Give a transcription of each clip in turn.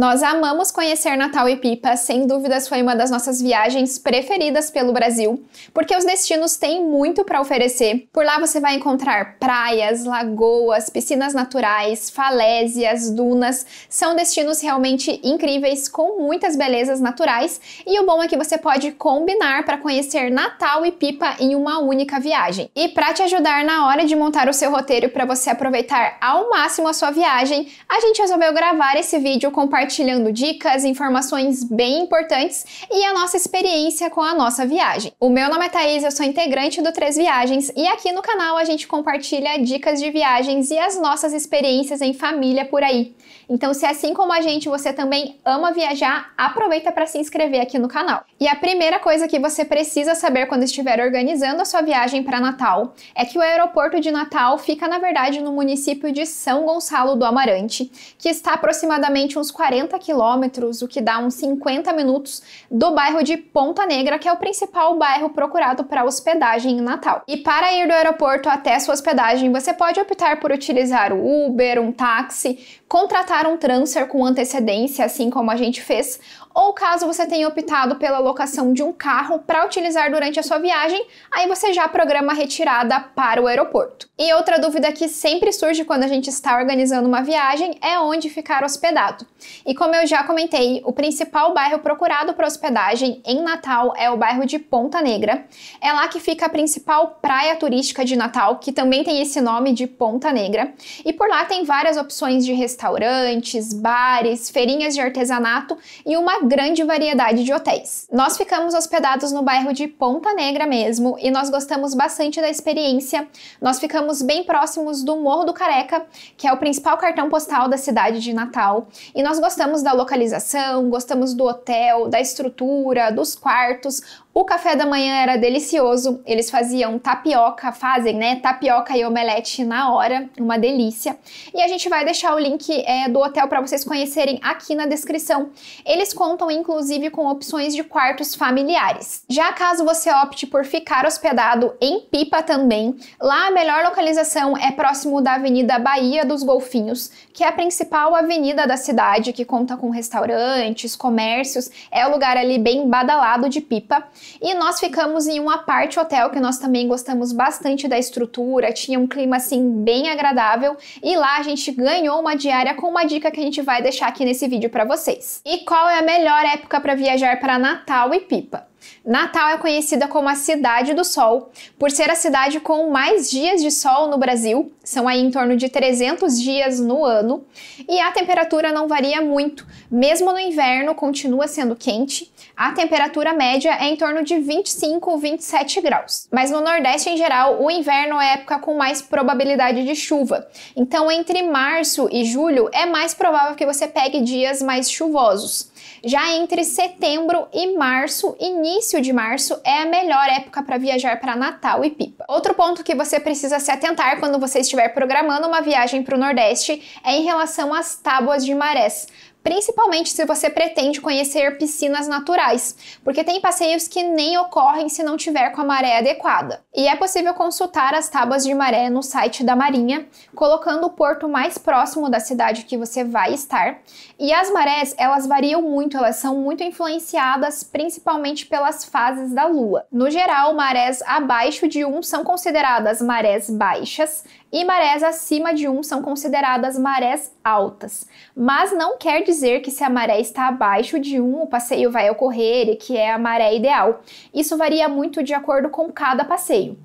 Nós amamos conhecer Natal e Pipa, sem dúvidas foi uma das nossas viagens preferidas pelo Brasil, porque os destinos têm muito para oferecer. Por lá você vai encontrar praias, lagoas, piscinas naturais, falésias, dunas. São destinos realmente incríveis com muitas belezas naturais e o bom é que você pode combinar para conhecer Natal e Pipa em uma única viagem. E para te ajudar na hora de montar o seu roteiro para você aproveitar ao máximo a sua viagem, a gente resolveu gravar esse vídeo compartilhando compartilhando dicas, informações bem importantes e a nossa experiência com a nossa viagem. O meu nome é Thaís, eu sou integrante do Três Viagens e aqui no canal a gente compartilha dicas de viagens e as nossas experiências em família por aí. Então, se é assim como a gente você também ama viajar, aproveita para se inscrever aqui no canal. E a primeira coisa que você precisa saber quando estiver organizando a sua viagem para Natal é que o aeroporto de Natal fica, na verdade, no município de São Gonçalo do Amarante, que está aproximadamente uns 40 quilômetros, o que dá uns 50 minutos do bairro de Ponta Negra, que é o principal bairro procurado para hospedagem em Natal. E para ir do aeroporto até sua hospedagem, você pode optar por utilizar o Uber, um táxi, contratar um transfer com antecedência, assim como a gente fez, ou caso você tenha optado pela locação de um carro para utilizar durante a sua viagem, aí você já programa a retirada para o aeroporto. E outra dúvida que sempre surge quando a gente está organizando uma viagem é onde ficar hospedado. E como eu já comentei, o principal bairro procurado para hospedagem em Natal é o bairro de Ponta Negra. É lá que fica a principal praia turística de Natal, que também tem esse nome de Ponta Negra. E por lá tem várias opções de restaurantes restaurantes, bares, feirinhas de artesanato e uma grande variedade de hotéis. Nós ficamos hospedados no bairro de Ponta Negra mesmo e nós gostamos bastante da experiência. Nós ficamos bem próximos do Morro do Careca, que é o principal cartão postal da cidade de Natal, e nós gostamos da localização, gostamos do hotel, da estrutura, dos quartos, o café da manhã era delicioso, eles faziam tapioca, fazem, né? Tapioca e omelete na hora, uma delícia. E a gente vai deixar o link é, do hotel para vocês conhecerem aqui na descrição. Eles contam, inclusive, com opções de quartos familiares. Já caso você opte por ficar hospedado em Pipa também, lá a melhor localização é próximo da Avenida Bahia dos Golfinhos, que é a principal avenida da cidade, que conta com restaurantes, comércios, é o lugar ali bem badalado de Pipa. E nós ficamos em um apart hotel que nós também gostamos bastante da estrutura, tinha um clima assim bem agradável e lá a gente ganhou uma diária com uma dica que a gente vai deixar aqui nesse vídeo para vocês. E qual é a melhor época para viajar para Natal e Pipa? Natal é conhecida como a Cidade do Sol, por ser a cidade com mais dias de sol no Brasil, são aí em torno de 300 dias no ano, e a temperatura não varia muito, mesmo no inverno continua sendo quente, a temperatura média é em torno de 25 ou 27 graus. Mas no Nordeste em geral, o inverno é a época com mais probabilidade de chuva, então entre março e julho é mais provável que você pegue dias mais chuvosos. Já entre setembro e março, início de março, é a melhor época para viajar para Natal e Pipa. Outro ponto que você precisa se atentar quando você estiver programando uma viagem para o Nordeste é em relação às tábuas de marés principalmente se você pretende conhecer piscinas naturais, porque tem passeios que nem ocorrem se não tiver com a maré adequada. E é possível consultar as tábuas de maré no site da Marinha, colocando o porto mais próximo da cidade que você vai estar. E as marés, elas variam muito, elas são muito influenciadas principalmente pelas fases da lua. No geral, marés abaixo de 1 são consideradas marés baixas e marés acima de 1 são consideradas marés altas. Mas não quer dizer que se a maré está abaixo de 1, o passeio vai ocorrer e que é a maré ideal. Isso varia muito de acordo com cada passeio.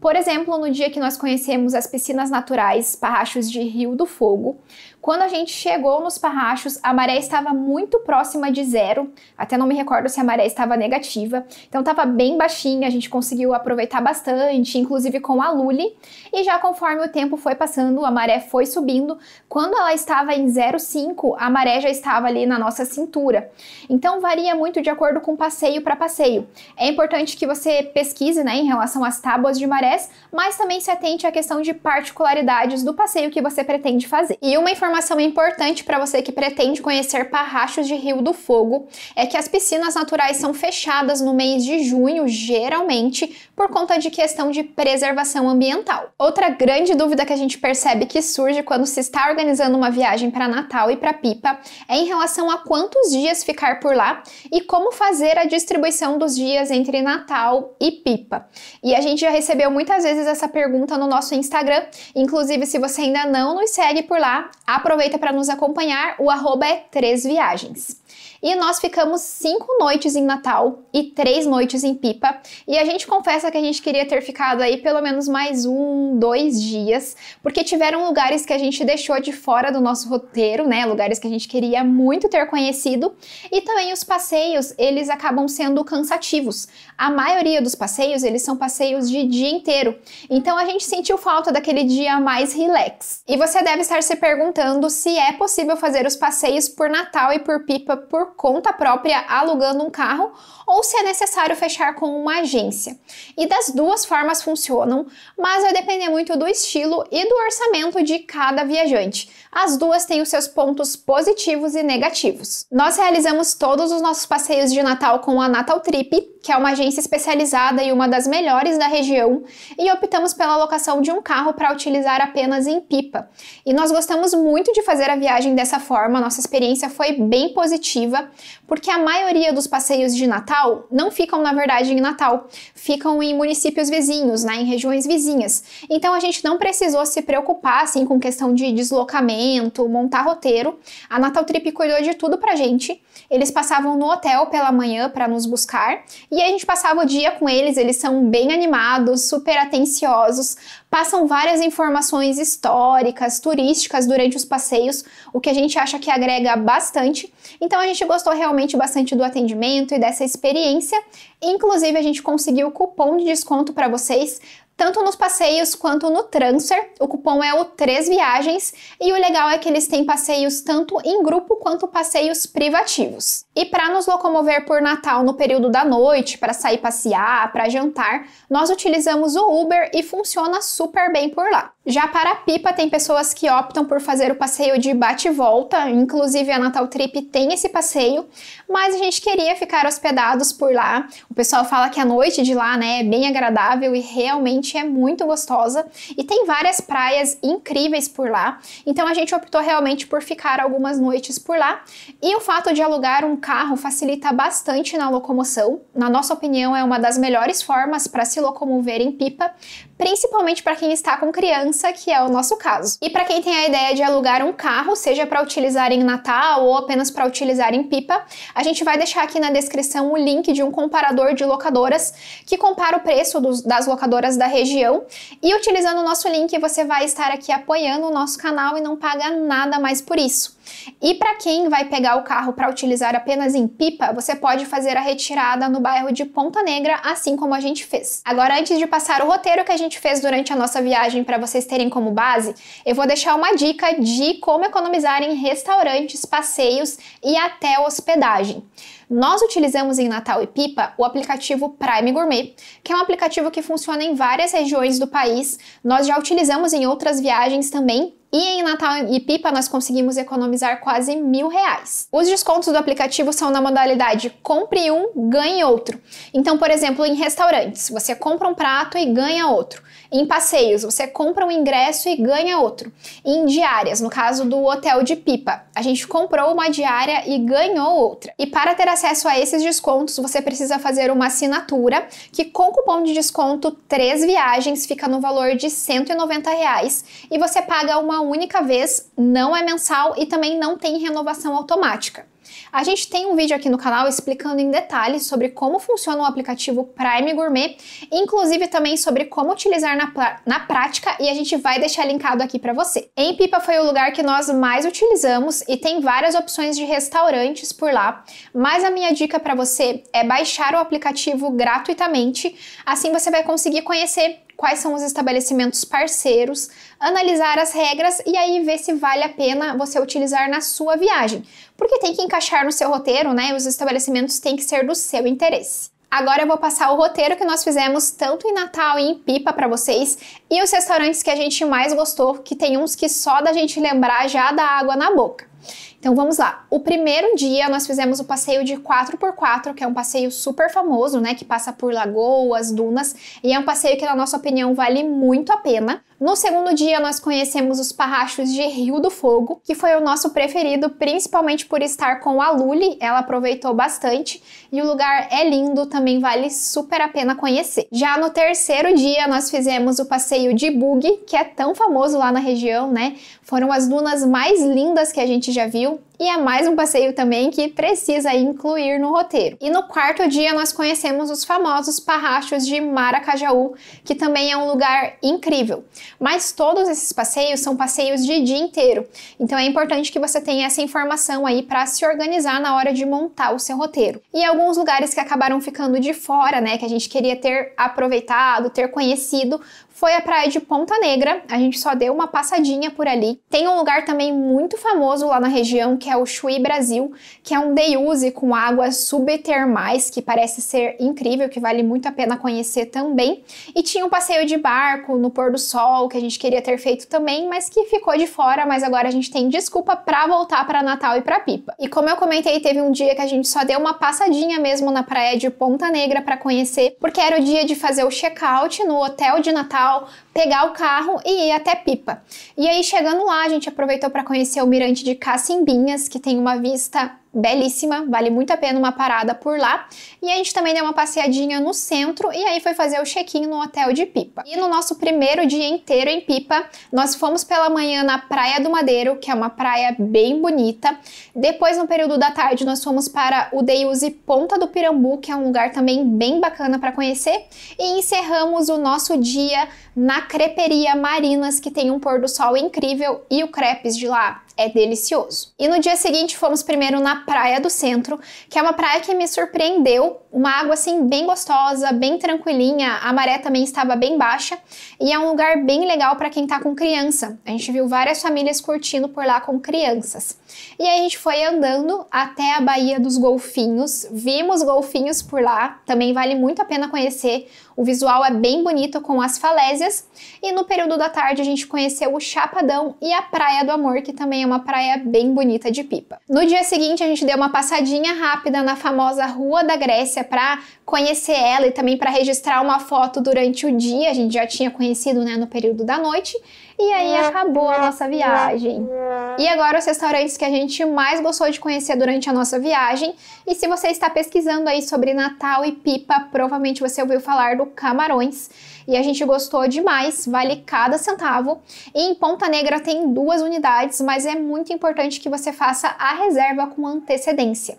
Por exemplo, no dia que nós conhecemos as piscinas naturais Parrachos de Rio do Fogo, quando a gente chegou nos Parrachos, a maré estava muito próxima de zero, até não me recordo se a maré estava negativa, então estava bem baixinha, a gente conseguiu aproveitar bastante, inclusive com a Lully, e já conforme o tempo foi passando, a maré foi subindo, quando ela estava em 0,5, a maré já estava ali na nossa cintura. Então varia muito de acordo com passeio para passeio. É importante que você pesquise né, em relação às tábuas de marés, mas também se atente à questão de particularidades do passeio que você pretende fazer. E uma informação informação importante para você que pretende conhecer Parrachos de Rio do Fogo é que as piscinas naturais são fechadas no mês de junho, geralmente, por conta de questão de preservação ambiental. Outra grande dúvida que a gente percebe que surge quando se está organizando uma viagem para Natal e para Pipa é em relação a quantos dias ficar por lá e como fazer a distribuição dos dias entre Natal e Pipa. E a gente já recebeu muitas vezes essa pergunta no nosso Instagram, inclusive se você ainda não nos segue por lá, aproveita para nos acompanhar, o arroba é 3viagens. E nós ficamos cinco noites em Natal e três noites em Pipa. E a gente confessa que a gente queria ter ficado aí pelo menos mais um, dois dias, porque tiveram lugares que a gente deixou de fora do nosso roteiro, né? Lugares que a gente queria muito ter conhecido. E também os passeios, eles acabam sendo cansativos. A maioria dos passeios, eles são passeios de dia inteiro. Então a gente sentiu falta daquele dia mais relax. E você deve estar se perguntando se é possível fazer os passeios por Natal e por Pipa por conta própria alugando um carro ou se é necessário fechar com uma agência. E das duas formas funcionam, mas vai depender muito do estilo e do orçamento de cada viajante. As duas têm os seus pontos positivos e negativos. Nós realizamos todos os nossos passeios de Natal com a Natal Trip, que é uma agência especializada e uma das melhores da região, e optamos pela locação de um carro para utilizar apenas em pipa. E nós gostamos muito de fazer a viagem dessa forma, nossa experiência foi bem positiva porque a maioria dos passeios de Natal não ficam, na verdade, em Natal, ficam em municípios vizinhos, né, em regiões vizinhas. Então a gente não precisou se preocupar assim, com questão de deslocamento, montar roteiro. A Natal Trip cuidou de tudo pra gente. Eles passavam no hotel pela manhã para nos buscar e a gente passava o dia com eles. Eles são bem animados, super atenciosos, passam várias informações históricas, turísticas durante os passeios, o que a gente acha que agrega bastante. Então a gente gostou realmente bastante do atendimento e dessa experiência. Inclusive a gente conseguiu o cupom de desconto para vocês tanto nos passeios quanto no transfer. O cupom é o 3 viagens e o legal é que eles têm passeios tanto em grupo quanto passeios privativos. E para nos locomover por Natal no período da noite, para sair passear, para jantar, nós utilizamos o Uber e funciona super bem por lá. Já para Pipa, tem pessoas que optam por fazer o passeio de bate e volta, inclusive a Natal Trip tem esse passeio, mas a gente queria ficar hospedados por lá. O pessoal fala que a noite de lá né, é bem agradável e realmente é muito gostosa, e tem várias praias incríveis por lá, então a gente optou realmente por ficar algumas noites por lá, e o fato de alugar um carro carro facilita bastante na locomoção. Na nossa opinião, é uma das melhores formas para se locomover em pipa, principalmente para quem está com criança, que é o nosso caso. E para quem tem a ideia de alugar um carro, seja para utilizar em Natal ou apenas para utilizar em pipa, a gente vai deixar aqui na descrição o link de um comparador de locadoras que compara o preço dos, das locadoras da região. E utilizando o nosso link, você vai estar aqui apoiando o nosso canal e não paga nada mais por isso. E para quem vai pegar o carro para utilizar apenas em pipa, você pode fazer a retirada no bairro de Ponta Negra, assim como a gente fez. Agora, antes de passar o roteiro que a gente gente fez durante a nossa viagem para vocês terem como base, eu vou deixar uma dica de como economizar em restaurantes, passeios e até hospedagem. Nós utilizamos em Natal e Pipa o aplicativo Prime Gourmet, que é um aplicativo que funciona em várias regiões do país. Nós já utilizamos em outras viagens também e em Natal e Pipa nós conseguimos economizar quase mil reais. Os descontos do aplicativo são na modalidade compre um, ganhe outro. Então, por exemplo, em restaurantes, você compra um prato e ganha outro. Em passeios, você compra um ingresso e ganha outro. em diárias, no caso do hotel de Pipa, a gente comprou uma diária e ganhou outra. E para ter acesso a esses descontos, você precisa fazer uma assinatura que com cupom de desconto três viagens fica no valor de 190 reais e você paga uma única vez, não é mensal e também não tem renovação automática. A gente tem um vídeo aqui no canal explicando em detalhes sobre como funciona o aplicativo Prime Gourmet, inclusive também sobre como utilizar na, na prática e a gente vai deixar linkado aqui para você. Em Pipa foi o lugar que nós mais utilizamos e tem várias opções de restaurantes por lá, mas a minha dica para você é baixar o aplicativo gratuitamente, assim você vai conseguir conhecer quais são os estabelecimentos parceiros, analisar as regras e aí ver se vale a pena você utilizar na sua viagem, porque tem que encaixar no seu roteiro, né? os estabelecimentos têm que ser do seu interesse. Agora eu vou passar o roteiro que nós fizemos tanto em Natal e em Pipa para vocês e os restaurantes que a gente mais gostou, que tem uns que só da gente lembrar já dá água na boca. Então vamos lá. O primeiro dia nós fizemos o passeio de 4x4, que é um passeio super famoso, né? Que passa por lagoas, dunas, e é um passeio que, na nossa opinião, vale muito a pena. No segundo dia, nós conhecemos os parrachos de Rio do Fogo, que foi o nosso preferido, principalmente por estar com a Luli, ela aproveitou bastante, e o lugar é lindo, também vale super a pena conhecer. Já no terceiro dia, nós fizemos o passeio de bug, que é tão famoso lá na região, né? Foram as dunas mais lindas que a gente já viu, e é mais um passeio também que precisa incluir no roteiro. E no quarto dia nós conhecemos os famosos parrachos de Maracajaú, que também é um lugar incrível. Mas todos esses passeios são passeios de dia inteiro. Então é importante que você tenha essa informação aí para se organizar na hora de montar o seu roteiro. E alguns lugares que acabaram ficando de fora, né, que a gente queria ter aproveitado, ter conhecido, foi a praia de Ponta Negra. A gente só deu uma passadinha por ali. Tem um lugar também muito famoso lá na região que é o Chuí Brasil, que é um use com águas subtermais que parece ser incrível, que vale muito a pena conhecer também. E tinha um passeio de barco no pôr do sol que a gente queria ter feito também, mas que ficou de fora. Mas agora a gente tem desculpa para voltar para Natal e para Pipa. E como eu comentei, teve um dia que a gente só deu uma passadinha mesmo na praia de Ponta Negra para conhecer, porque era o dia de fazer o check-out no hotel de Natal pegar o carro e ir até Pipa. E aí chegando lá, a gente aproveitou para conhecer o Mirante de Cacimbinhas, que tem uma vista belíssima, vale muito a pena uma parada por lá. E a gente também deu uma passeadinha no centro e aí foi fazer o check-in no hotel de Pipa. E no nosso primeiro dia inteiro em Pipa, nós fomos pela manhã na Praia do Madeiro, que é uma praia bem bonita. Depois, no período da tarde, nós fomos para o Deuze Ponta do Pirambu, que é um lugar também bem bacana para conhecer. E encerramos o nosso dia na Creperia Marinas, que tem um pôr do sol incrível e o crepes de lá é delicioso. E no dia seguinte fomos primeiro na Praia do Centro, que é uma praia que me surpreendeu, uma água assim bem gostosa, bem tranquilinha, a maré também estava bem baixa e é um lugar bem legal para quem tá com criança. A gente viu várias famílias curtindo por lá com crianças. E aí a gente foi andando até a Baía dos Golfinhos, vimos golfinhos por lá, também vale muito a pena conhecer. O visual é bem bonito com as falésias e no período da tarde a gente conheceu o Chapadão e a Praia do Amor, que também é uma praia bem bonita de Pipa. No dia seguinte, a gente deu uma passadinha rápida na famosa Rua da Grécia para conhecer ela e também para registrar uma foto durante o dia. A gente já tinha conhecido né, no período da noite. E aí ah, acabou a nossa viagem. E agora os restaurantes que a gente mais gostou de conhecer durante a nossa viagem. E se você está pesquisando aí sobre Natal e Pipa, provavelmente você ouviu falar do Camarões. E a gente gostou demais, vale cada centavo. E em Ponta Negra tem duas unidades, mas é muito importante que você faça a reserva com antecedência.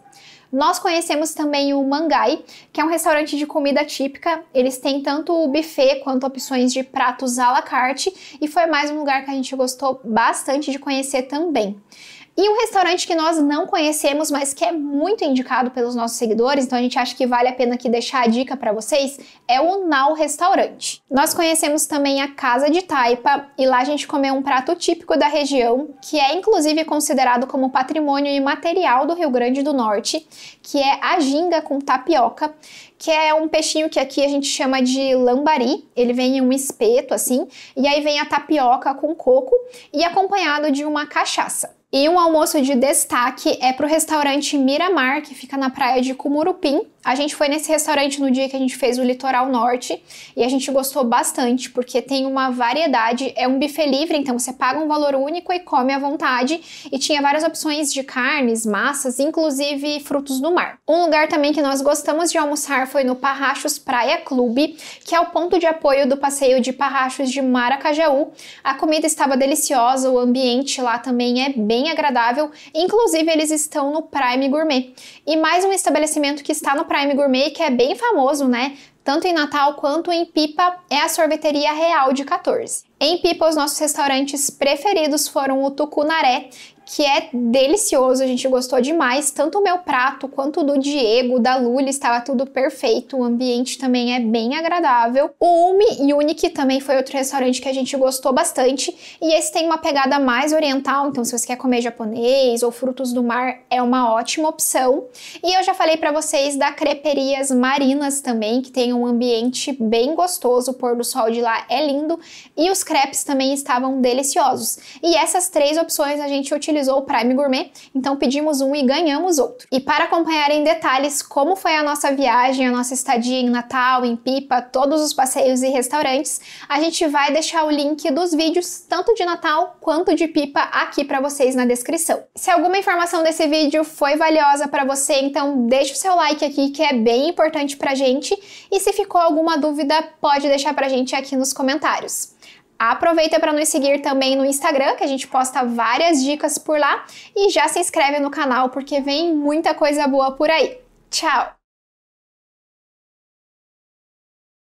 Nós conhecemos também o Mangai, que é um restaurante de comida típica. Eles têm tanto o buffet quanto opções de pratos à la carte, e foi mais um lugar que a gente gostou bastante de conhecer também. E um restaurante que nós não conhecemos, mas que é muito indicado pelos nossos seguidores, então a gente acha que vale a pena aqui deixar a dica para vocês, é o Nau Restaurante. Nós conhecemos também a Casa de Taipa e lá a gente comeu um prato típico da região, que é inclusive considerado como patrimônio imaterial do Rio Grande do Norte, que é a ginga com tapioca, que é um peixinho que aqui a gente chama de lambari. Ele vem em um espeto assim, e aí vem a tapioca com coco e acompanhado de uma cachaça. E um almoço de destaque é para o restaurante Miramar, que fica na praia de Cumurupim, a gente foi nesse restaurante no dia que a gente fez o Litoral Norte e a gente gostou bastante porque tem uma variedade, é um buffet livre, então você paga um valor único e come à vontade e tinha várias opções de carnes, massas, inclusive frutos do mar. Um lugar também que nós gostamos de almoçar foi no Parrachos Praia Clube, que é o ponto de apoio do passeio de Parrachos de Maracajaú. A comida estava deliciosa, o ambiente lá também é bem agradável, inclusive eles estão no Prime Gourmet. E mais um estabelecimento que está no Prime Gourmet, que é bem famoso, né? Tanto em Natal quanto em Pipa, é a sorveteria real de 14. Em Pipa, os nossos restaurantes preferidos foram o Tucunaré, que é delicioso, a gente gostou demais, tanto o meu prato quanto o do Diego, da Lully, estava tudo perfeito, o ambiente também é bem agradável. O Umi Unique também foi outro restaurante que a gente gostou bastante, e esse tem uma pegada mais oriental, então se você quer comer japonês ou frutos do mar, é uma ótima opção. E eu já falei para vocês da Creperias Marinas também, que tem um ambiente bem gostoso, o pôr do sol de lá é lindo, e os crepes também estavam deliciosos. E essas três opções a gente utilizou disponibilizou o Prime Gourmet, então pedimos um e ganhamos outro. E para acompanhar em detalhes como foi a nossa viagem, a nossa estadia em Natal, em Pipa, todos os passeios e restaurantes, a gente vai deixar o link dos vídeos, tanto de Natal quanto de Pipa, aqui para vocês na descrição. Se alguma informação desse vídeo foi valiosa para você, então deixa o seu like aqui que é bem importante a gente. E se ficou alguma dúvida, pode deixar a gente aqui nos comentários. Aproveita para nos seguir também no Instagram, que a gente posta várias dicas por lá. E já se inscreve no canal, porque vem muita coisa boa por aí. Tchau!